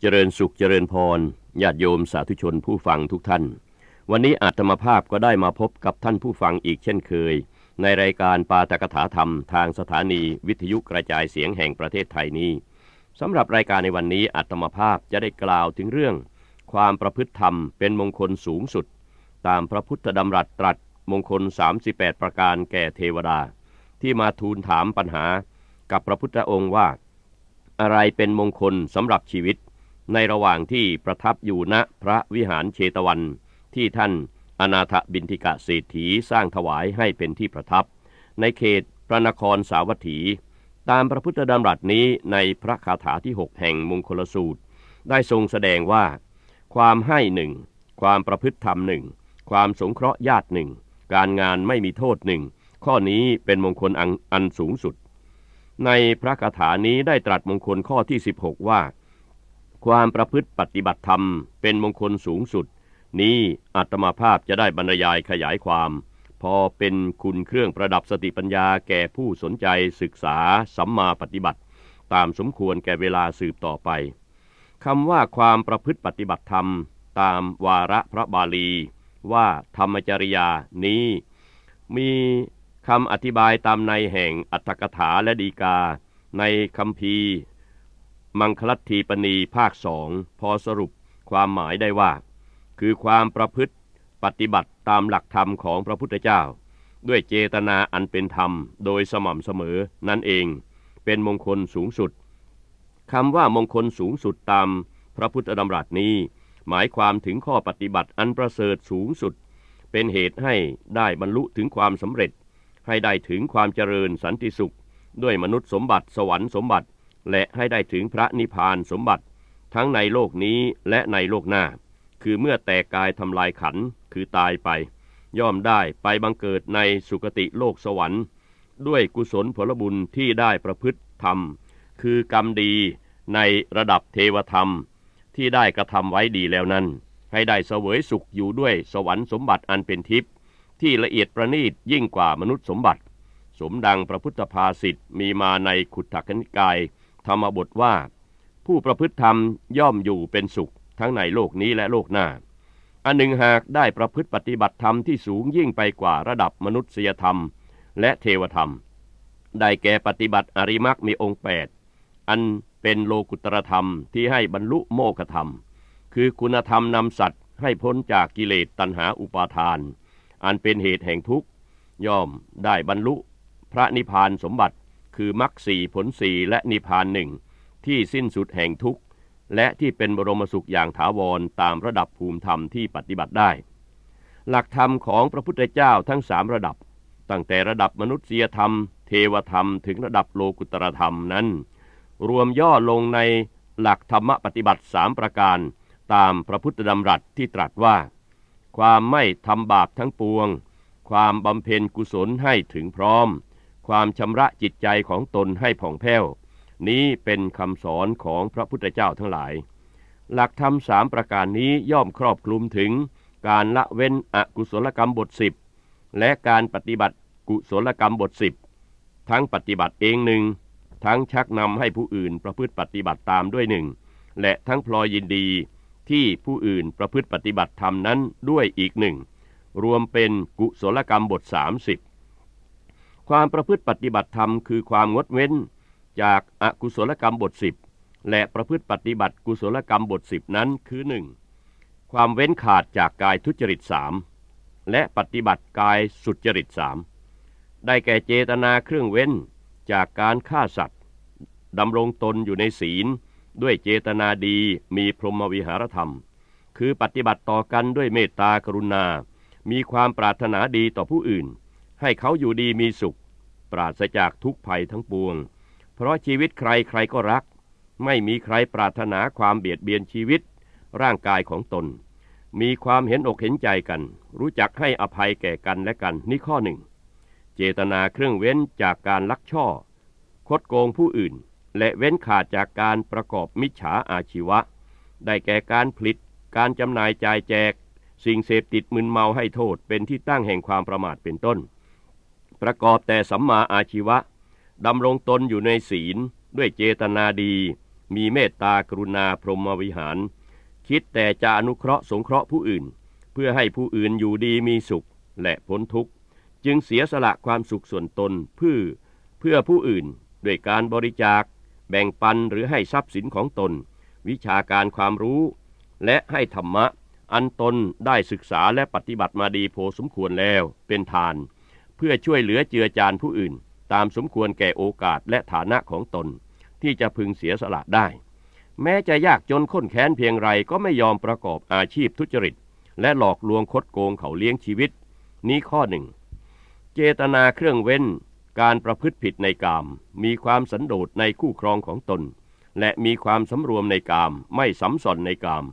เจริญสุขเจริญพรญาติโยมสาธุชนผู้ฟังทุกท่าน วันนี้อาตมาภาพก็ได้มาพบกับท่านผู้ฟังอีกเช่นเคย ในรายการปาตกถาธรรม ทางสถานี วิทยุกระจายเสียงแห่งประเทศไทยนี้สำหรับรายการในวันนี้อาตมาภาพจะได้กล่าวถึงเรื่อง ความประพฤติธรรมเป็นมงคลสูงสุด ตามพระพุทธดำรัสตรัสมงคล 38 ประการแก่เทวดาที่มาทูลถามปัญหากับพระพุทธองค์ว่า อะไรเป็นมงคลสำหรับชีวิตในระหว่างที่ประทับอยู่ณพระวิหารเชตวัน ที่ท่านอนาถบินทิกะเศรษฐีสร้างถวายให้เป็นที่ประทับ ในเขตพระนครสาวัตถี ตามพระพุทธดำรัสนี้ในพระคาถาที่หกแห่งมงคลสูตร ได้ทรงแสดงว่า ความให้หนึ่งความประพฤติธรรมหนึ่งความสงเคราะห์ญาติหนึ่งการงานไม่มีโทษหนึ่ง ข้อนี้เป็นมงคลอันสูงสุด ในพระคาถานี้ได้ตรัสมงคลข้อที่16ว่าความประพฤติปฏิบัติธรรมเป็นมงคลสูงสุดนี้อาตมาภาพจะได้บรรยายขยายความ พอเป็นคุณเครื่องประดับสติปัญญาแก่ผู้สนใจศึกษา สัมมาปฏิบัติ ตามสมควรแก่เวลาสืบต่อไปคำว่าความประพฤติปฏิบัติธรรม ตามวาระพระบาลี ว่าธรรมจริยา นี้ มีคำอธิบายตามในแห่งอัตถกถาและดีกา ในคำพีมังคลัตทีปณีภาคสองพอสรุปความหมายได้ว่า คือความประพฤติปฏิบัติตามหลักธรรมของพระพุทธเจ้า ด้วยเจตนาอันเป็นธรรมโดยสม่ำเสมอนั่นเองเป็นมงคลสูงสุดคำว่ามงคลสูงสุดตามพระพุทธดำรัสนี้ หมายความถึงข้อปฏิบัติอันประเสริฐสูงสุด เป็นเหตุให้ได้บรรลุถึงความสำเร็จ ให้ได้ถึงความเจริญสันติสุข ด้วยมนุษย์สมบัติสวรรค์สมบัติและให้ได้ถึงพระนิพพานสมบัติทั้งในโลกนี้และในโลกหน้า คือเมื่อแตกกายทำลายขันคือตายไป ย่อมได้ไปบังเกิดในสุคติโลกสวรรค์ ด้วยกุศลผลบุญที่ได้ประพฤติทำคือกรรมดีในระดับเทวธรรม ที่ได้กระทำไว้ดีแล้วนั้น ให้ได้เสวยสุขอยู่ด้วยสวรรค์สมบัติอันเป็นทิพย์ ที่ละเอียดประณีตยิ่งกว่ามนุษย์สมบัติ สมดังพระพุทธภาษิตมีมาในขุทธกนิกายธรรมบทว่า ผู้ประพฤติธรรมย่อมอยู่เป็นสุขทั้งในโลกนี้และโลกหน้า อันหนึ่งหากได้ประพฤติปฏิบัติธรรมที่สูงยิ่งไปกว่าระดับมนุษยธรรมและเทวธรรม ได้แก่ปฏิบัติอริมักมีองค์แปดอันเป็นโลกุตรธรรมที่ให้บรรลุโมฆธรรม คือคุณธรรมนำสัตว์ให้พ้นจากกิเลสตัณหาอุปาทาน อันเป็นเหตุแห่งทุกข์ย่อมได้บรรลุพระนิพพานสมบัติคือมรรคสี่ผลสี่และนิพพานหนึ่งที่สิ้นสุดแห่งทุกข์และที่เป็นบรมสุขอย่างถาวรตามระดับภูมิธรรมที่ปฏิบัติได้ หลักธรรมของพระพุทธเจ้าทั้งสามระดับ ตั้งแต่ระดับมนุษยธรรม เทวธรรมถึงระดับโลกุตรธรรมนั้น รวมย่อลงในหลักธรรมปฏิบัติสามประการ ตามพระพุทธดำรัสที่ตรัสว่า ความไม่ทำบาปทั้งปวง ความบำเพ็ญกุศลให้ถึงพร้อมความชำระจิตใจของตนให้ผ่องแผ้วนี้เป็นคำสอนของพระพุทธเจ้าทั้งหลาย หลักธรรมสามประการนี้ย่อมครอบคลุมถึงการละเว้นอกุศลกรรมบทสิบและการปฏิบัติกุศลกรรมบทสิบทั้งปฏิบัติเองหนึ่งทั้งชักนำให้ผู้อื่นประพฤติปฏิบัติตามด้วยหนึ่งและทั้งพลอยยินดีที่ผู้อื่นประพฤติปฏิบัติธรรมนั้นด้วยอีกหนึ่งรวมเป็นกุศลกรรมบทสามสิบความประพฤติปฏิบัติธรรมคือความงดเว้นจากอากุศลกรรมบทสิบและประพฤติปฏิบัติกุศลกรรมบทสิบนั้นคือ 1. ความเว้นขาดจากกายทุจริตสามและปฏิบัติกายสุจริตสามได้แก่เจตนาเครื่องเว้นจากการฆ่าสัตว์ดำรงตนอยู่ในศีล ด้วยเจตนาดีมีพรหมวิหารธรรม คือปฏิบัติต่อกันด้วยเมตตากรุณา มีความปรารถนาดีต่อผู้อื่นให้เขาอยู่ดีมีสุข ปราศจากทุกภัยทั้งปวง เพราะชีวิตใครใครก็รัก ไม่มีใครปรารถนาความเบียดเบียนชีวิตร่างกายของตน มีความเห็นอกเห็นใจกัน รู้จักให้อภัยแก่กันและกันนี่ข้อหนึ่ง เจตนาเครื่องเว้นจากการลักช่อ คดโกงผู้อื่น และเว้นขาดจากการประกอบมิจฉาอาชีวะ ได้แก่การผลิต การจำหน่ายจ่ายแจก สิ่งเสพติดมึนเมาให้โทษเป็นที่ตั้งแห่งความประมาทเป็นต้นประกอบแต่สัมมาอาชีวะ ดำรงตนอยู่ในศีล ด้วยเจตนาดี มีเมตตากรุณาพรหมวิหาร คิดแต่จะอนุเคราะห์สงเคราะห์ผู้อื่น เพื่อให้ผู้อื่นอยู่ดีมีสุขและพ้นทุกข์ จึงเสียสละความสุขส่วนตนเพื่อ เพื่อผู้อื่น ด้วยการบริจาค แบ่งปันหรือให้ทรัพย์สินของตน วิชาการความรู้และให้ธรรมะ อันตนได้ศึกษาและปฏิบัติมาดีโพสมควรแล้วเป็นทานเพื่อช่วยเหลือเจือจานผู้อื่น ตามสมควรแก่โอกาสและฐานะของตนที่จะพึงเสียสละได้ แม้จะยากจนข้นแค้นเพียงไรก็ไม่ยอมประกอบอาชีพทุจริต และหลอกลวงคดโกงเขาเลี้ยงชีวิต นี้ข้อหนึ่ง เจตนาเครื่องเว้น การประพฤติผิดในกาม มีความสันโดษในคู่ครองของตน และมีความสำรวมในกามไม่สำสนในกาม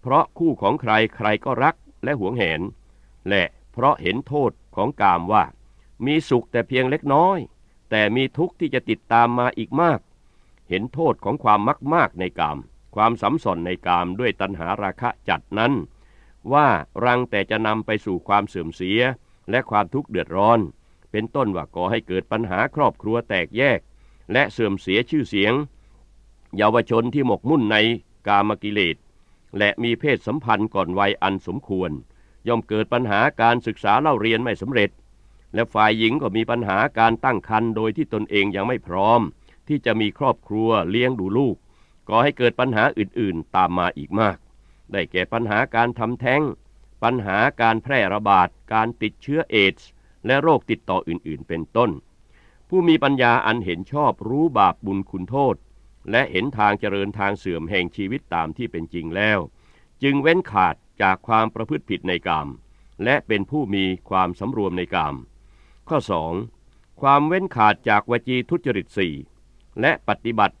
เพราะคู่ของใครใครก็รักและหวงแหนและเพราะเห็นโทษของกามว่ามีสุขแต่เพียงเล็กน้อย แต่มีทุกข์ที่จะติดตามมาอีกมาก เห็นโทษของความมักมากในกาม ความสับสนในกามด้วยตัณหาราคะจัดนั้น ว่ารังแต่จะนำไปสู่ความเสื่อมเสียและความทุกข์เดือดร้อน เป็นต้นว่าก่อให้เกิดปัญหาครอบครัวแตกแยกและเสื่อมเสียชื่อเสียง เยาวชนที่หมกมุ่นในกามกิเลสและมีเพศสัมพันธ์ก่อนวัยอันสมควร ย่อมเกิดปัญหาการศึกษาเล่าเรียนไม่สำเร็จและฝ่ายหญิงก็มีปัญหาการตั้งครรภ์โดยที่ตนเองยังไม่พร้อม ที่จะมีครอบครัวเลี้ยงดูลูกก่อให้เกิดปัญหาอื่นๆ ตามมาอีกมาก ได้แก่ปัญหาการทำแท้ง ปัญหาการแพร่ระบาดการติดเชื้อเอชและโรคติดต่ออื่นๆ เป็นต้น ผู้มีปัญญาอันเห็นชอบรู้บาปบุญคุณโทษ และเห็นทางเจริญทางเสื่อมแห่งชีวิตตามที่เป็นจริงแล้ว จึงเว้นขาดจากความประพฤติผิดในกามและเป็นผู้มีความสำรวมในกามข้อ 2. ความเว้นขาดจากวจีทุจริตสี่ และปฏิบัติ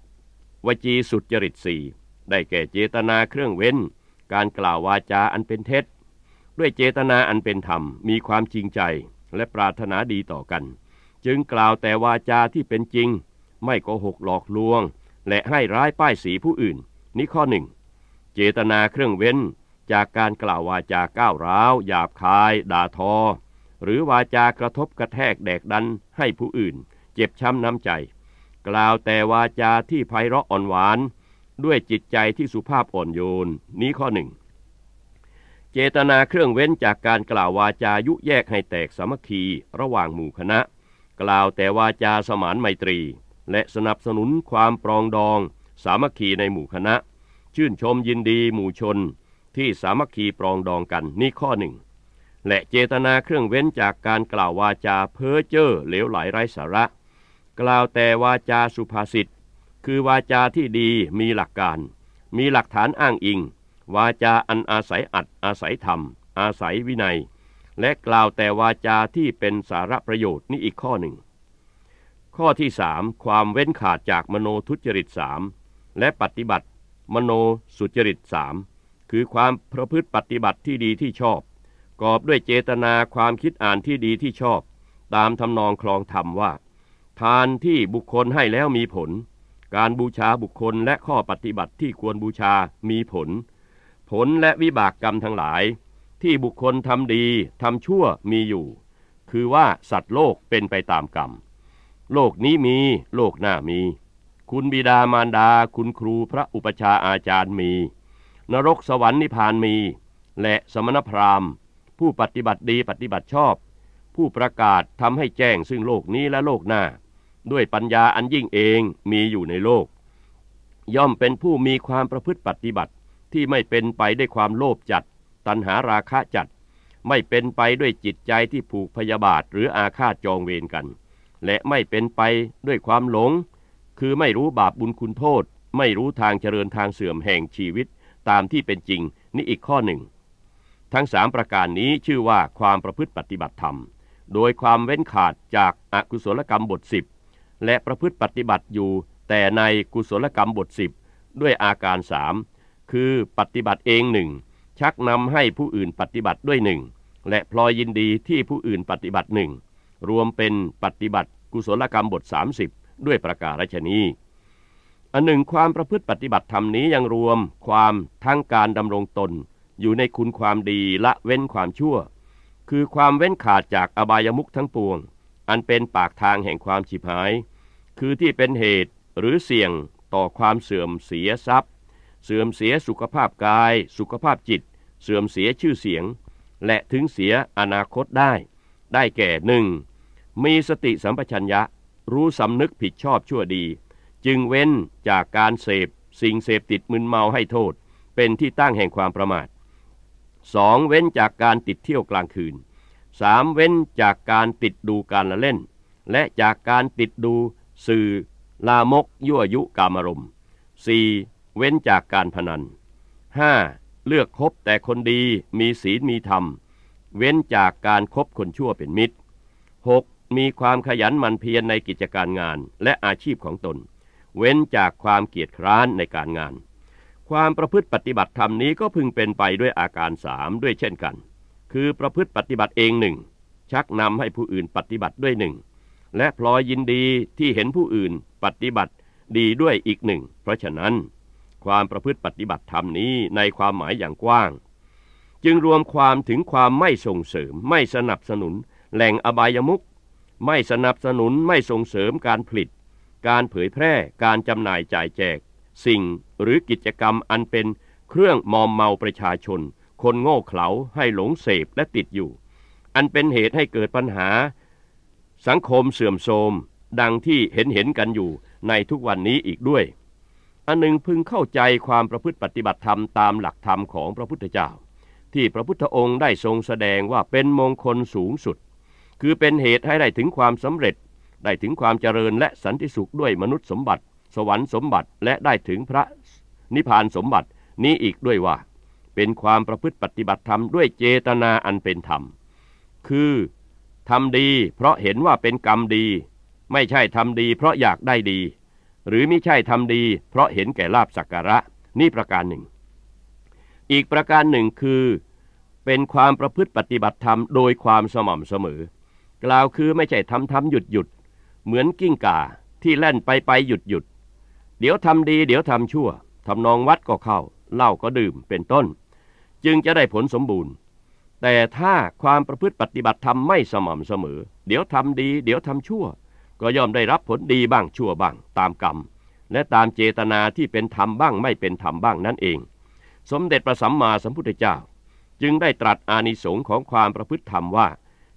วจีสุจริตสี่ ได้แก่เจตนาเครื่องเว้น การกล่าววาจาอันเป็นเท็จ ด้วยเจตนาอันเป็นธรรม มีความจริงใจ และปรารถนาดีต่อกัน จึงกล่าวแต่วาจาที่เป็นจริง ไม่โกหกหลอกลวง และให้ร้ายป้ายสีผู้อื่น นี่ข้อหนึ่ง เจตนาเครื่องเว้นจากการกล่าววาจาก้าวร้าว หยาบคาย ด่าทอหรือวาจากระทบกระแทกแดกดันให้ผู้อื่น เจ็บช้ำน้ำใจ กล่าวแต่วาจาที่ไพเราะอ่อนหวาน ด้วยจิตใจที่สุภาพอ่อนโยนนี้ข้อหนึ่งเจตนาเครื่องเว้นจากการกล่าววาจายุแยกให้แตกสามัคคีระหว่างหมู่คณะ กล่าวแต่วาจาสมานไมตรี และสนับสนุนความปรองดองสามัคคีในหมู่คณะ ชื่นชมยินดีหมู่ชน ที่สามัคคีปรองดองกันนี่ข้อหนึ่งและเจตนาเครื่องเว้นจากการกล่าววาจาเพ้อเจ้อเหลวไหลไร้สาระ กล่าวแต่วาจาสุภาษิตคือวาจาที่ดีมีหลักการ มีหลักฐานอ้างอิง วาจาอันอาศัยอัดอาศัยธรรม อาศัยวินัย และกล่าวแต่วาจาที่เป็นสาระประโยชน์นี่อีกข้อหนึ่ง ข้อที่สความเว้นขาดจากมโนทุจริตสามและปฏิบัติ มโนสุจริตสามคือความประพฤติปฏิบัติที่ดีที่ชอบกอบด้วยเจตนาความคิดอ่านที่ดีที่ชอบ ตามทำนองคลองธรรมว่า ทานที่บุคคลให้แล้วมีผล การบูชาบุคคลและข้อปฏิบัติที่ควรบูชามีผล ผลและวิบากกรรมทั้งหลาย ที่บุคคลทำดีทำชั่วมีอยู่ คือว่าสัตว์โลกเป็นไปตามกรรม โลกนี้มีโลกหน้ามี คุณบิดามารดาคุณครูพระอุปชาอาจารย์มี นรกสวรรค์นิพพานมี และสมณพราหมณ์ผู้ปฏิบัติดีปฏิบัติชอบ ผู้ประกาศทำให้แจ้งซึ่งโลกนี้และโลกหน้า ด้วยปัญญาอันยิ่งเองมีอยู่ในโลก ย่อมเป็นผู้มีความประพฤติปฏิบัติที่ไม่เป็นไปด้วยความโลภจัดตัณหาราคะจัด ไม่เป็นไปด้วยจิตใจที่ผูกพยาบาทหรืออาฆาตจองเวรกัน และไม่เป็นไปด้วยความหลง คือไม่รู้บาปบุญคุณโทษ ไม่รู้ทางเจริญทางเสื่อมแห่งชีวิตตามที่เป็นจริงนี่อีกข้อหนึ่งทั้งสามประการนี้ชื่อว่าความประพฤติปฏิบัติธรรม โดยความเว้นขาดจากอากุศลกรรมบทสิบและประพฤติปฏิบัติอยู่ แต่ในกุศลกรรมบทสิบด้วยอาการสามคือปฏิบัติเองหนึ่งชักนำให้ผู้อื่นปฏิบัติด้วยหนึ่งและพลอยยินดีที่ผู้อื่นปฏิบัติหนึ่งรวมเป็นปฏิบัติกุศลกรรมบท30ด้วยประการชนี อันหนึ่งความประพฤติปฏิบัติธรรมนี้ยังรวมความทั้งการดำรงตนอยู่ในคุณความดีละเว้นความชั่ว คือความเว้นขาดจากอบายมุขทั้งปวง อันเป็นปากทางแห่งความฉิบหาย คือที่เป็นเหตุหรือเสี่ยงต่อความเสื่อมเสียทรัพย์ เสื่อมเสียสุขภาพกาย สุขภาพจิต เสื่อมเสียชื่อเสียง และถึงเสียอนาคตได้ ได้แก่หนึ่ง มีสติสัมปชัญญะ รู้สำนึกผิดชอบชั่วดี จึงเว้นจากการเสพสิ่งเสพติดมึนเมาให้โทษ เป็นที่ตั้งแห่งความประมาท 2. เว้นจากการติดเที่ยวกลางคืน 3. เว้นจากการติดดูการละเล่น และจากการติดดูสื่อลามก ยั่ว ยุกามารมณ์ 4. เว้นจากการพนัน 5. เลือกคบแต่คนดีมีศีลมีธรรม เว้นจากการครบคนชั่วเป็นมิตร 6. มีความขยันหมั่นเพียรในกิจการงาน และอาชีพของตน เว้นจากความเกียจคร้านในการงานความประพฤติปฏิบัติธรรมนี้ก็พึงเป็นไปด้วยอาการสามด้วยเช่นกัน คือประพฤติปฏิบัติเองหนึ่งชักนำให้ผู้อื่นปฏิบัติด้วยหนึ่ง และพลอยยินดีที่เห็นผู้อื่นปฏิบัติดีด้วยอีกหนึ่ง เพราะฉะนั้น ความประพฤติปฏิบัติธรรมนี้ในความหมายอย่างกว้าง จึงรวมความถึงความไม่ส่งเสริม ไม่สนับสนุนแหล่งอบายมุขไม่สนับสนุนไม่ส่งเสริมการผลิต การเผยแพร่การจำหน่ายจ่ายแจกสิ่งหรือกิจกรรมอันเป็นเครื่องมอมเมาประชาชนคนโง่เขลา ให้หลงเสพและติดอยู่ อันเป็นเหตุให้เกิดปัญหา สังคมเสื่อมโทรมดังที่เห็นเห็นกันอยู่ในทุกวันนี้อีกด้วยอันหนึ่งพึงเข้าใจความประพฤติปฏิบัติธรรมตามหลักธรรมของพระพุทธเจ้า ที่พระพุทธองค์ได้ทรงแสดงว่าเป็นมงคลสูงสุด คือเป็นเหตุให้ได้ถึงความสำเร็จได้ถึงความเจริญและสันติสุขด้วยมนุษย์สมบัติสวรรค์สมบัติและได้ถึงพระนิพพานสมบัตินี้อีกด้วยว่า เป็นความประพฤติปฏิบัติธรรมด้วยเจตนาอันเป็นธรรมคือทำดี เพราะเห็นว่าเป็นกรรมดี ไม่ใช่ทำดี เพราะอยากได้ดี หรือไม่ใช่ทำดี เพราะเห็นแก่ลาบสักการะนี่ประการหนึ่ง อีกประการหนึ่งคือเป็นความประพฤติปฏิบัติธรรมโดยความสม่ำเสมอ กล่าวคือไม่ใช่ทำทำหยุดหยุดเหมือนกิ้งก่าที่แล่นไปไปหยุดหยุดเดี๋ยวทำดีเดี๋ยวทำชั่วทำนองวัดก็เข้า เล่าก็ดื่มเป็นต้น จึงจะได้ผลสมบูรณ์ แต่ถ้าความประพฤติปฏิบัติธรรมไม่สม่ำเสมอ เดี๋ยวทำดี เดี๋ยวทำชั่ว ก็ย่อมได้รับผลดีบ้างชั่วบ้างตามกรรมและตามเจตนาที่เป็นธรรมบ้างไม่เป็นธรรมบ้างนั่นเอง สมเด็จพระสัมมาสัมพุทธเจ้า จึงได้ตรัสอานิสงส์ของความประพฤติธรรมว่า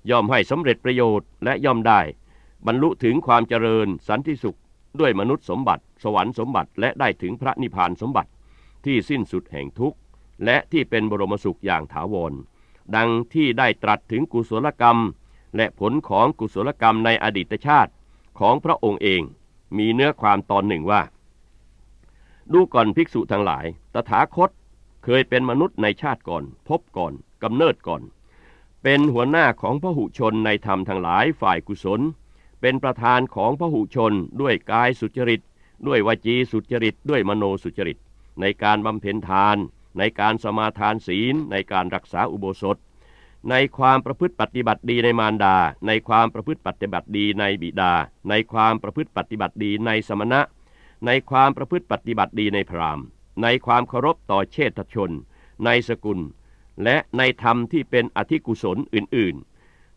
ย่อมให้สำเร็จประโยชน์และย่อมได้บรรลุถึงความเจริญสันติสุขด้วยมนุษย์สมบัติ สวรรค์สมบัติและได้ถึงพระนิพพานสมบัติที่สิ้นสุดแห่งทุกข์และที่เป็นบรมสุขอย่างถาวรดังที่ได้ตรัสถึงกุศลกรรม และผลของกุศลกรรมในอดีตชาติของพระองค์เอง มีเนื้อความตอนหนึ่งว่า ดูก่อนภิกษุทั้งหลายตถาคตเคยเป็นมนุษย์ในชาติก่อน พบก่อน กำเนิดก่อน เป็นหัวหน้าของพระหุชนในธรรมทั้งหลายฝ่ายกุศลเป็นประธานของพหุชนด้วยกายสุจริต ด้วยวจีสุจริตด้วยมโนสุจริต ในการบำเพ็ญทาน ในการสมาทานศีลในการรักษาอุโบสถ ในความประพฤติปฏิบัติดีในมารดา ในความประพฤติปฏิบัติดีในบิดา ในความประพฤติปฏิบัติดีในสมณะ ในความประพฤติปฏิบัติดีในพราหมณ์ ในความเคารพต่อเชษฐชน ในสกุล และในธรรมที่เป็นอธิกุศลอื่น ๆ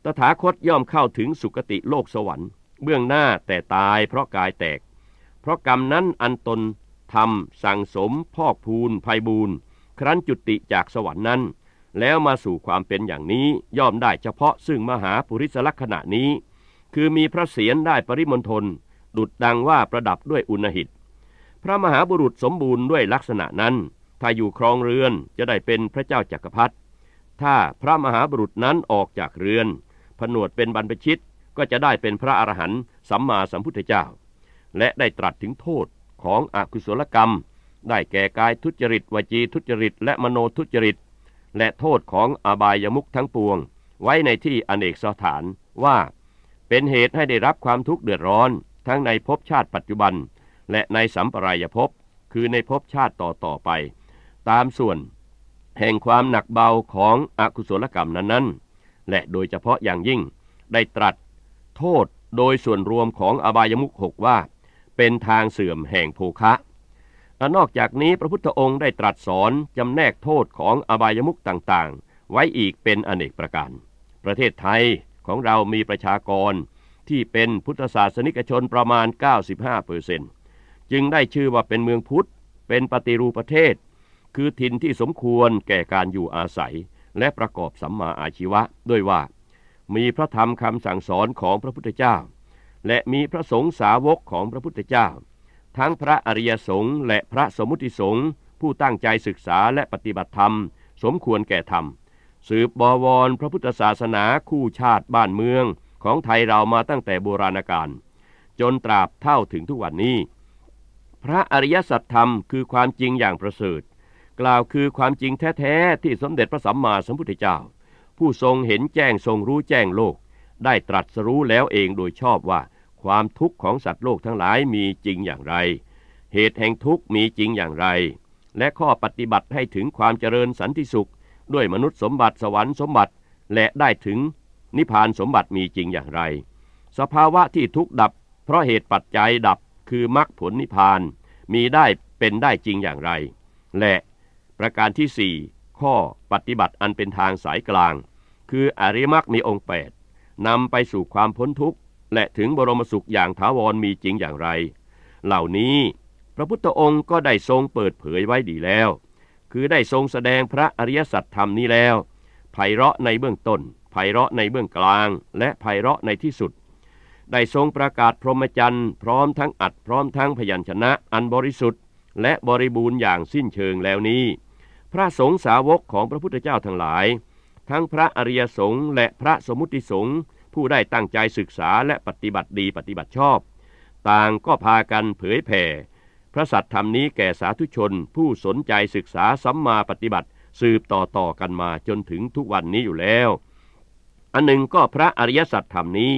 ตถาคตย่อมเข้าถึงสุคติโลกสวรรค์เบื้องหน้าแต่ตายเพราะกายแตก เพราะกรรมนั้นอันตนทำสั่งสม พอกพูนภัยบูนครั้นจุติจากสวรรค์นั้น แล้วมาสู่ความเป็นอย่างนี้ย่อมได้เฉพาะซึ่งมหาปุริสลักษณะนี้ คือมีพระเศียรได้ปริมณฑลดุดดังว่าประดับด้วยอุณหิต พระมหาบุรุษสมบูรณ์ด้วยลักษณะนั้น ถ้าอยู่ครองเรือนจะได้เป็นพระเจ้าจากักรพรรดิถ้าพระมหาบุรุษนั้นออกจากเรือนผนวดเป็นบรรพชิตก็จะได้เป็นพระอรหันต์สัมมาสัมพุทธเจ้า และได้ตรัสถึงโทษของอกุศลกรรม ได้แก่กายทุจริต วจีทุจริต และมโนทุจริต และโทษของอบายมุขทั้งปวง ไว้ในที่อเนกสถานว่าเป็นเหตุให้ได้รับความทุกข์เดือดร้อน ทั้งในภพชาติปัจจุบัน และในสัมปรายภพคือในภพชาติต่อต่อไป ตามส่วน แห่งความหนักเบาของอกุศลกรรมนั้นๆและโดยเฉพาะอย่างยิ่งได้ตรัสโทษโดยส่วนรวมของอบายมุขหกว่าเป็นทางเสื่อมแห่งโภคะ นอกจากนี้พระพุทธองค์ได้ตรัสสอน จำแนกโทษของอบายมุขต่างๆ ไว้อีกเป็นอเนกประการ ประเทศไทยของเรามีประชากรที่เป็นพุทธศาสนิกชนประมาณ95เปอร์เซนจึงได้ชื่อว่าเป็นเมืองพุทธเป็นปฏิรูปประเทศ คือถิ่นที่สมควรแก่การอยู่อาศัยและประกอบสัมมาอาชีวะด้วยว่า มีพระธรรมคำสั่งสอนของพระพุทธเจ้า และมีพระสงฆ์สาวกของพระพุทธเจ้า ทั้งพระอริยสงฆ์และพระสมุติสงฆ์ผู้ตั้งใจศึกษาและปฏิบัติธรรม สมควรแก่ธรรม สืบบวรพระพุทธศาสนาคู่ชาติบ้านเมืองของไทยเรามาตั้งแต่โบราณกาลจนตราบเท่าถึงทุกวันนี้ พระอริยสัจธรรมคือความจริงอย่างประเสริฐกล่าวคือความจริงแท้ ๆ ที่สมเด็จพระสัมมาสัมพุทธเจ้า ผู้ทรงเห็นแจ้งทรงรู้แจ้งโลก ได้ตรัสรู้แล้วเองโดยชอบว่าความทุกข์ของสัตว์โลกทั้งหลายมีจริงอย่างไร เหตุแห่งทุกข์มีจริงอย่างไร และข้อปฏิบัติให้ถึงความเจริญสันติสุข ด้วยมนุษย์สมบัติสวรรค์สมบัติ และได้ถึง นิพพานสมบัติมีจริงอย่างไร สภาวะที่ทุกข์ดับ เพราะเหตุปัจจัยดับคือมรรคผลนิพพาน มีได้เป็นได้จริงอย่างไร และประการที่4ข้อปฏิบัติอันเป็นทางสายกลาง คืออริมักมีองค์ 8นำไปสู่ความพ้นทุกข์ และถึงบรมสุขอย่างถาวรมีจริงอย่างไร เหล่านี้พระพุทธองค์ก็ได้ทรงเปิดเผยไว้ดีแล้ว คือได้ทรงแสดงพระอริยสัจธรรมนี้แล้วไพเราะในเบื้องต้นไพเราะในเบื้องกลาง และไพเราะในที่สุด ได้ทรงประกาศพรหมจรรย์พร้อมทั้งอัดพร้อมทั้งพยัญชนะอันบริสุทธิ์และบริบูรณ์อย่างสิ้นเชิงแล้วนี้พระสงฆ์สาวกของพระพุทธเจ้าทั้งหลาย ทั้งพระอริยสงฆ์และพระสมุติสงฆ์ผู้ได้ตั้งใจศึกษาและปฏิบัติดีปฏิบัติชอบ ต่างก็พากันเผยแผ่ พระสัตธรรมนี้แก่สาธุชน ผู้สนใจศึกษาสัมมาปฏิบัติสืบต่อต่อกันมาจนถึงทุกวันนี้อยู่แล้ว อันหนึ่งก็พระอริยสัตธรรมนี้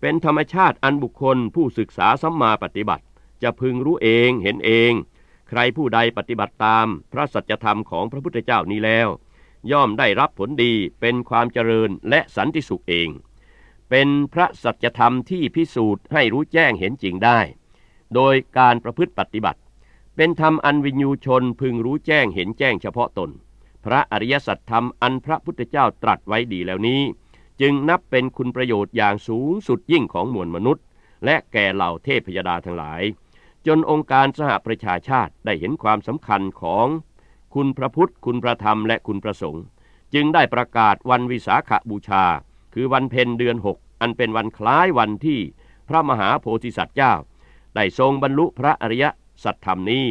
เป็นธรรมชาติอันบุคคลผู้ศึกษาสัมมาปฏิบัติ จะพึงรู้เองเห็นเองใครผู้ใดปฏิบัติตามพระสัจธรรมของพระพุทธเจ้านี้แล้ว ย่อมได้รับผลดีเป็นความเจริญและสันติสุขเอง เป็นพระสัจธรรมที่พิสูจน์ให้รู้แจ้งเห็นจริงได้ โดยการประพฤติปฏิบัติ เป็นธรรมอันวิญญูชนพึงรู้แจ้งเห็นแจ้งเฉพาะตน พระอริยสัจธรรมอันพระพุทธเจ้าตรัสไว้ดีแล้วนี้ จึงนับเป็นคุณประโยชน์อย่างสูงสุดยิ่งของมวลมนุษย์ และแก่เหล่าเทพพยดาทั้งหลายจนองค์การสหประชาชาติได้เห็นความสำคัญของคุณพระพุทธคุณพระธรรมและคุณพระสงฆ์จึงได้ประกาศวันวิสาขบูชา คือวันเพ็ญเดือนหกอันเป็นวันคล้ายวันที่พระมหาโพธิสัตว์เจ้า ได้ทรงบรรลุพระอริยสัจธรรมนี้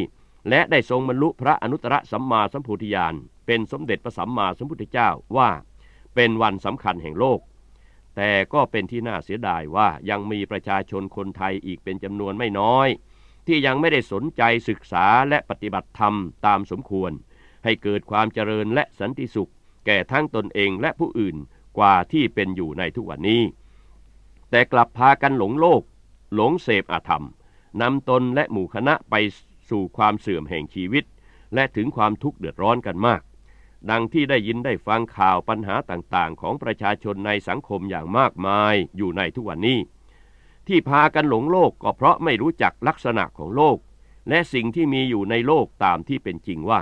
และได้ทรงบรรลุพระอนุตตรสัมมาสัมพุทธญาณเป็นสมเด็จพระสัมมาสัมพุทธเจ้าว่า เป็นวันสำคัญแห่งโลก แต่ก็เป็นที่น่าเสียดายว่ายังมีประชาชนคนไทยอีกเป็นจำนวนไม่น้อยที่ยังไม่ได้สนใจศึกษาและปฏิบัติธรรมตามสมควร ให้เกิดความเจริญและสันติสุขแก่ทั้งตนเองและผู้อื่นกว่าที่เป็นอยู่ในทุกวันนี้ แต่กลับพากันหลงโลก หลงเสพอาธรรมนำตนและหมู่คณะไปสู่ความเสื่อมแห่งชีวิต และถึงความทุกข์เดือดร้อนกันมาก ดังที่ได้ยินได้ฟังข่าวปัญหาต่างๆ ของประชาชนในสังคมอย่างมากมายอยู่ในทุกวันนี้ที่พากันหลงโลกก็เพราะไม่รู้จักลักษณะของโลก และสิ่งที่มีอยู่ในโลกตามที่เป็นจริงว่า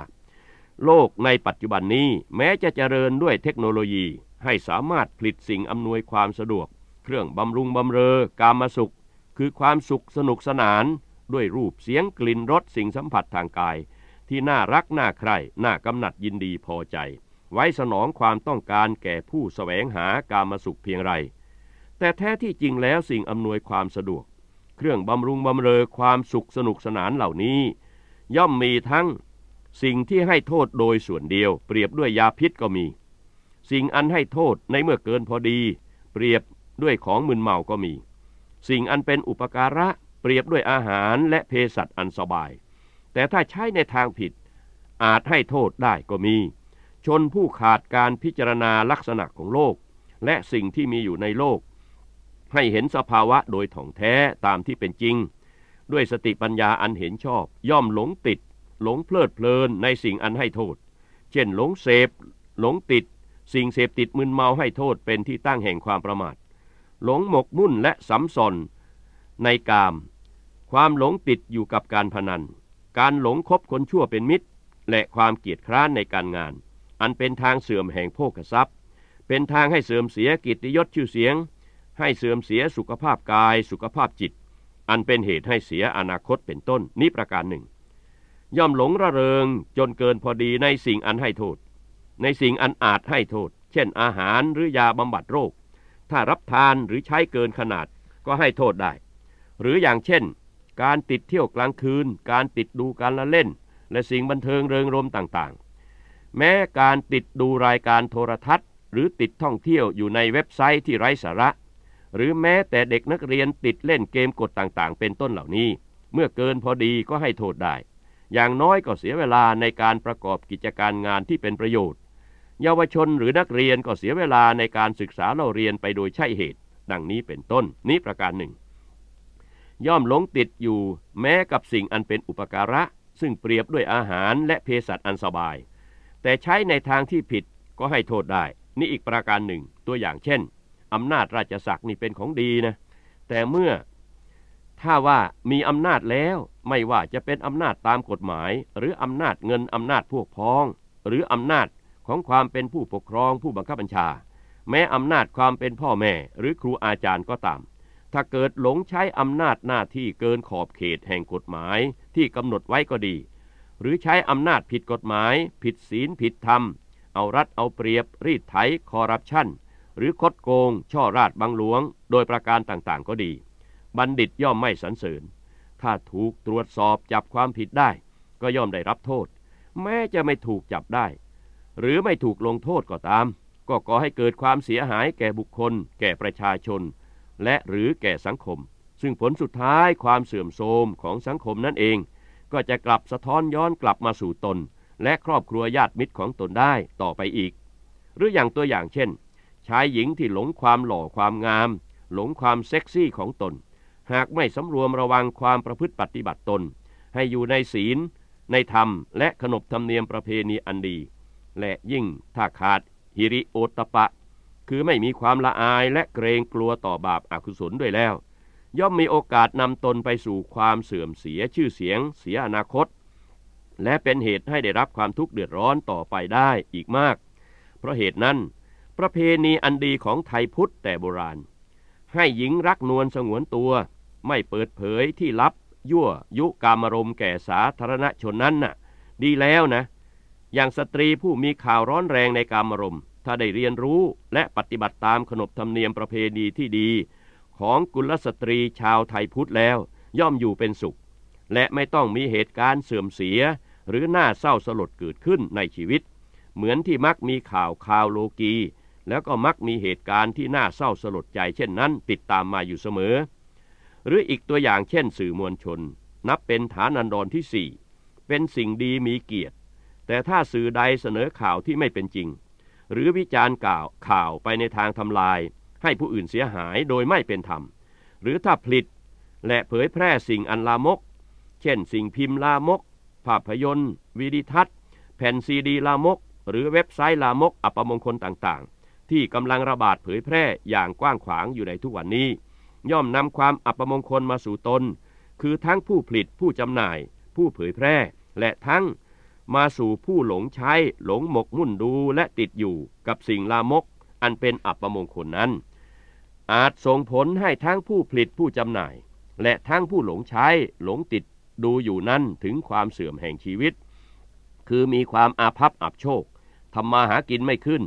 โลกในปัจจุบันนี้แม้จะเจริญด้วยเทคโนโลยี ให้สามารถผลิตสิ่งอำนวยความสะดวก เครื่องบำรุงบำเรอกามสุข คือความสุขสนุกสนาน ด้วยรูปเสียงกลิ่นรสสิ่งสัมผัสทางกาย ที่น่ารักน่าใคร่น่ากำหนัดยินดีพอใจ ไว้สนองความต้องการแก่ผู้แสวงหากามสุขเพียงไรแต่แท้ที่จริงแล้วสิ่งอำนวยความสะดวก เครื่องบำรุงบำเรอความสุขสนุกสนานเหล่านี้ ย่อมมีทั้งสิ่งที่ให้โทษโดยส่วนเดียว เปรียบด้วยยาพิษก็มี สิ่งอันให้โทษในเมื่อเกินพอดี เปรียบด้วยของมึนเมาก็มี สิ่งอันเป็นอุปการะ เปรียบด้วยอาหารและเภสัชอันสบาย แต่ถ้าใช้ในทางผิด อาจให้โทษได้ก็มี ชนผู้ขาดการพิจารณาลักษณะของโลก และสิ่งที่มีอยู่ในโลกให้เห็นสภาวะโดยถ่องแท้ตามที่เป็นจริง ด้วยสติปัญญาอันเห็นชอบ ย่อมหลงติด หลงเพลิดเพลินในสิ่งอันให้โทษ เช่น หลงเสพ หลงติด สิ่งเสพติดมึนเมาให้โทษเป็นที่ตั้งแห่งความประมาท หลงหมกมุ่นและสำสน ในกาม ความหลงติดอยู่กับการพนัน การหลงคบคนชั่วเป็นมิตร และความเกียจคร้านในการงาน อันเป็นทางเสื่อมแห่งโภคทรัพย์ เป็นทางให้เสื่อมเสียกิตยศชื่อเสียงให้เสื่อมเสียสุขภาพกายสุขภาพจิต อันเป็นเหตุให้เสียอนาคตเป็นต้นนี้ประการหนึ่ง ย่อมหลงระเริงจนเกินพอดีในสิ่งอันให้โทษ ในสิ่งอันอาจให้โทษ เช่นอาหารหรือยาบำบัดโรค ถ้ารับทานหรือใช้เกินขนาดก็ให้โทษได้ หรืออย่างเช่น การติดเที่ยวกลางคืน การติดดูการละเล่น และสิ่งบันเทิงเริงรมต่างๆ แม้การติดดูรายการโทรทัศน์ หรือติดท่องเที่ยวอยู่ในเว็บไซต์ที่ไร้สาระหรือแม้แต่เด็กนักเรียนติดเล่นเกมกดต่างๆเป็นต้นเหล่านี้ เมื่อเกินพอดีก็ให้โทษได้ อย่างน้อยก็เสียเวลาในการประกอบกิจการงานที่เป็นประโยชน์ เยาวชนหรือนักเรียนก็เสียเวลาในการศึกษาเ่าเรียนไปโดยใช่เหตุ ดังนี้เป็นต้นนี้ประการหนึ่ง ย่อมหลงติดอยู่แม้กับสิ่งอันเป็นอุปการะ ซึ่งเปรียบด้วยอาหารและเภสัชอันสบาย แต่ใช้ในทางที่ผิดก็ให้โทษได้ นี่อีกประการหนึ่งตัวอย่างเช่นอำนาจราชศักดิ์นี่เป็นของดีนะแต่เมื่อ ถ้าว่ามีอำนาจแล้วไม่ว่าจะเป็นอำนาจตามกฎหมาย หรืออำนาจเงินอำนาจพวกพ้อง หรืออำนาจของความเป็นผู้ปกครอง ผู้บังคับบัญชา แม้อำนาจความเป็นพ่อแม่หรือครูอาจารย์ก็ตาม ถ้าเกิดหลงใช้อำนาจหน้าที่เกินขอบเขตแห่งกฎหมายที่กำหนดไว้ก็ดี หรือใช้อำนาจผิดกฎหมาย ผิดศีลผิดธรรม เอารัดเอาเปรียบ รีดไถคอร์รัปชันหรือคดโกง ช่อราดบังหลวง โดยประการต่างๆ ก็ดี บัณฑิตย่อมไม่สรรเสริญถ้าถูกตรวจสอบจับความผิดได้ ก็ย่อมได้รับโทษ แม้จะไม่ถูกจับได้ หรือไม่ถูกลงโทษก็ตาม ก็ก่อให้เกิดความเสียหายแก่บุคคล แก่ประชาชน และหรือแก่สังคม ซึ่งผลสุดท้ายความเสื่อมโทรมของสังคมนั่นเอง ก็จะกลับสะท้อนย้อนกลับมาสู่ตน และครอบครัวญาติมิตรของตนได้ต่อไปอีก หรืออย่างตัวอย่างเช่นชายหญิงที่หลงความหล่อความงาม หลงความเซ็กซี่ของตน หากไม่สำรวมระวังความประพฤติปฏิบัติตน ให้อยู่ในศีล ในธรรมและขนบธรรมเนียมประเพณีอันดี และยิ่ง ถ้าขาดฮิริโอตปะ คือไม่มีความละอายและเกรงกลัวต่อบาปอาคุศลด้วยแล้ว ย่อมมีโอกาสนำตนไปสู่ความเสื่อมเสียชื่อเสียง เสียอนาคต และเป็นเหตุให้ได้รับความทุกข์เดือดร้อนต่อไปได้อีกมาก เพราะเหตุนั้นประเพณีอันดีของไทยพุทธแต่โบราณ ให้หญิงรักนวลสงวนตัว ไม่เปิดเผยที่ลับยั่วยุกามรมแก่สาธารณชนนั้นน่ะ ดีแล้วนะ อย่างสตรีผู้มีข่าวร้อนแรงในกามรมถ้าได้เรียนรู้และปฏิบัติตามขนบธรรมเนียมประเพณีที่ดี ของกุลสตรีชาวไทยพุทธแล้วย่อมอยู่เป็นสุข และไม่ต้องมีเหตุการณ์เสื่อมเสียหรือหน้าเศร้าสลดเกิดขึ้นในชีวิต เหมือนที่มักมีข่าวข่าวโลกีแล้วก็มักมีเหตุการณ์ที่น่าเศร้าสลดใจเช่นนั้นติดตามมาอยู่เสมอ หรืออีกตัวอย่างเช่นสื่อมวลชน นับเป็นฐานันดรที่สี่เป็นสิ่งดีมีเกียรติ แต่ถ้าสื่อใดเสนอข่าวที่ไม่เป็นจริง หรือวิจารณ์กล่าวข่าวไปในทางทำลาย ให้ผู้อื่นเสียหายโดยไม่เป็นธรรม หรือถ้าผลิตและเผยแพร่สิ่งอันลามก เช่น สิ่งพิมพ์ลามกภาพยนตร์วิดีทัศน์ แผ่นซีดีลามก หรือเว็บไซต์ลามก อัปมงคลต่างที่กำลังระบาดเผยแพร่อย่างกว้างขวางอยู่ในทุกวันนี้ ย่อมนำความอัปมงคลมาสู่ตน คือทั้งผู้ผลิตผู้จำหน่าย ผู้เผยแพร่ และทั้งมาสู่ผู้หลงใช้ หลงหมกมุ่นดูและติดอยู่กับสิ่งลามก อันเป็นอัปมงคลนั้น อาจส่งผลให้ทั้งผู้ผลิตผู้จำหน่าย และทั้งผู้หลงใช้หลงติดดูอยู่นั้นถึงความเสื่อมแห่งชีวิต คือมีความอาภัพอับโชคทำมาหากินไม่ขึ้น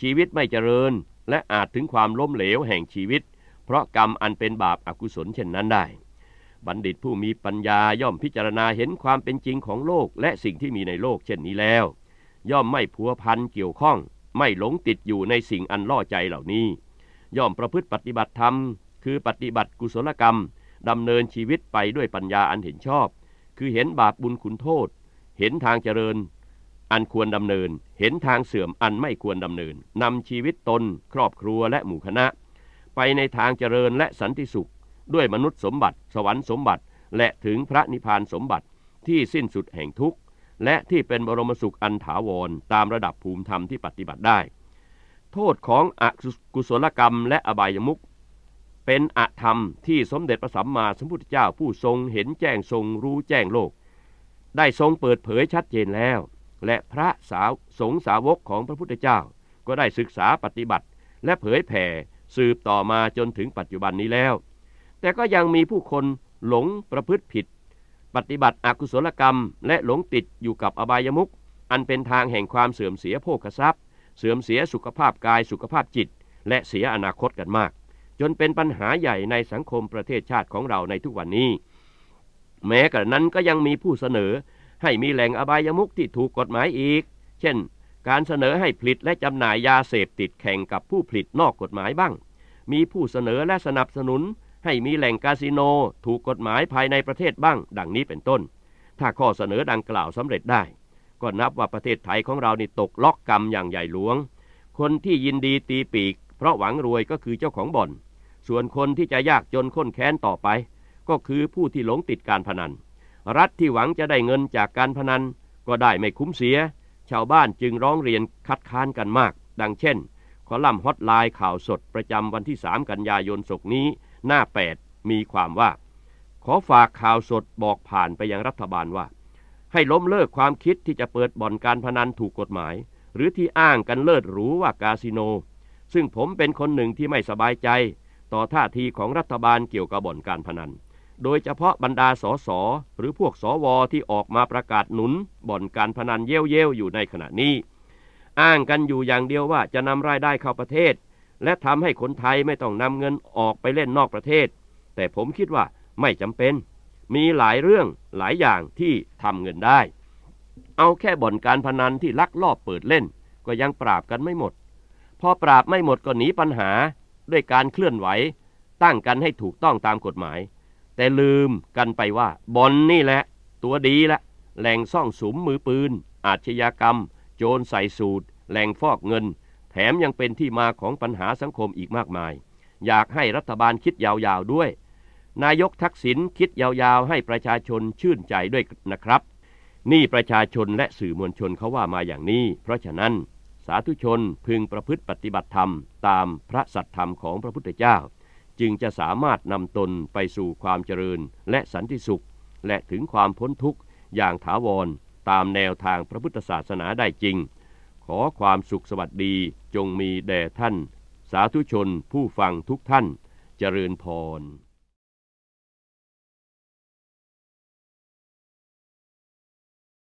ชีวิตไม่เจริญและอาจถึงความล้มเหลวแห่งชีวิต เพราะกรรมอันเป็นบาปอากุศลเช่นนั้นได้ บัณฑิตผู้มีปัญญาย่อมพิจารณาเห็นความเป็นจริงของโลก และสิ่งที่มีในโลกเช่นนี้แล้ว ย่อมไม่พัวพันเกี่ยวข้อง ไม่หลงติดอยู่ในสิ่งอันล่อใจเหล่านี้ ย่อมประพฤติปฏิบัติธรรม คือ ปฏิบัติกุศลกรรมดำเนินชีวิตไปด้วยปัญญาอันเห็นชอบ คือเห็นบาปบุญคุณโทษ เห็นทางเจริญอันควรดำเนิน เห็นทางเสื่อมอันไม่ควรดำเนิน นำชีวิตตน ครอบครัวและหมู่คณะ ไปในทางเจริญและสันติสุข ด้วยมนุษย์สมบัติ สวรรค์สมบัติ และถึงพระนิพพานสมบัติ ที่สิ้นสุดแห่งทุกข์ และที่เป็นบรมสุขอันถาวร ตามระดับภูมิธรรมที่ปฏิบัติได้ โทษของอกุศลกรรม และอบายมุข เป็นอาธรรมที่สมเด็จพระสัมมาสัมพุทธเจ้าผู้ทรงเห็นแจ้งทรง รู้แจ้งโลก ได้ทรงเปิดเผยชัดเจนแล้วและพระสาวสงสาวกของพระพุทธเจ้า ก็ได้ศึกษาปฏิบัติและเผยแผ่สืบต่อมาจนถึงปัจจุบันนี้แล้ว แต่ก็ยังมีผู้คนหลงประพฤติผิด ปฏิบัติอกุศลกรรมและหลงติดอยู่กับอบายมุขอันเป็นทางแห่งความเสื่อมเสียโภคทรัพย์ เสื่อมเสียสุขภาพกายสุขภาพจิต และเสียอนาคตกันมาก จนเป็นปัญหาใหญ่ในสังคมประเทศชาติของเราในทุกวันนี้ แม้กระนั้นก็ยังมีผู้เสนอให้มีแหล่งอบายมุขที่ถูกกฎหมายอีก เช่น การเสนอให้ผลิตและจำหน่ายยาเสพติดแข่งกับผู้ผลิตนอกกฎหมายบ้าง มีผู้เสนอและสนับสนุน ให้มีแหล่งคาสิโนถูกกฎหมายภายในประเทศบ้าง ดังนี้เป็นต้น ถ้าข้อเสนอดังกล่าวสำเร็จได้ ก็นับว่าประเทศไทยของเรานี่ตกล็อกกรรมอย่างใหญ่หลวง คนที่ยินดีตีปีก เพราะหวังรวยก็คือเจ้าของบ่อน ส่วนคนที่จะยากจนข้นแค้นต่อไป ก็คือผู้ที่หลงติดการพนันรัฐที่หวังจะได้เงินจากการพนัน ก็ได้ไม่คุ้มเสีย ชาวบ้านจึงร้องเรียนคัดค้านกันมาก ดังเช่นคอลัมน์ฮอตไลน์ข่าวสดประจำวันที่3กันยายนศกนี้ หน้า8มีความว่าขอฝากข่าวสดบอกผ่านไปยังรัฐบาลว่า ให้ล้มเลิกความคิดที่จะเปิดบ่อนการพนันถูกกฎหมาย หรือที่อ้างกันเลิศหรูว่าคาสิโน ซึ่งผมเป็นคนหนึ่งที่ไม่สบายใจ ต่อท่าทีของรัฐบาลเกี่ยวกับบ่อนการพนันโดยเฉพาะบรรดาสอสอหรือพวกสวที่ออกมาประกาศหนุนบ่อนการพนันเย่เย่อยู่ในขณะนี้ อ้างกันอยู่อย่างเดียวว่าจะนำรายได้เข้าประเทศ และทำให้คนไทยไม่ต้องนำเงินออกไปเล่นนอกประเทศ แต่ผมคิดว่าไม่จำเป็น มีหลายเรื่องหลายอย่างที่ทำเงินได้ เอาแค่บ่อนการพนันที่ลักลอบเปิดเล่น ก็ยังปราบกันไม่หมด พอปราบไม่หมดก็หนีปัญหา ด้วยการเคลื่อนไหวตั้งกันให้ถูกต้องตามกฎหมายแต่ลืมกันไปว่าบอลนนี่แหละ ตัวดีละ แหล่งซ่องสุมมือปืน อาชญากรรม โจรใส่สูตร แหล่งฟอกเงิน แถมยังเป็นที่มาของปัญหาสังคมอีกมากมาย อยากให้รัฐบาลคิดยาวๆด้วย นายกทักษิณคิดยาวๆให้ประชาชนชื่นใจด้วยนะครับ นี่ประชาชนและสื่อมวลชนเขาว่ามาอย่างนี้ เพราะฉะนั้นสาธุชนพึงประพฤติปฏิบัติธรรม ตามพระสัทธรรมของพระพุทธเจ้าจึงจะสามารถนำตนไปสู่ความเจริญและสันติสุข และถึงความพ้นทุกข์ อย่างถาวร ตามแนวทางพระพุทธศาสนาได้จริง ขอความสุขสวัสดีจงมีแด่ท่าน สาธุชนผู้ฟังทุกท่าน เจริญพร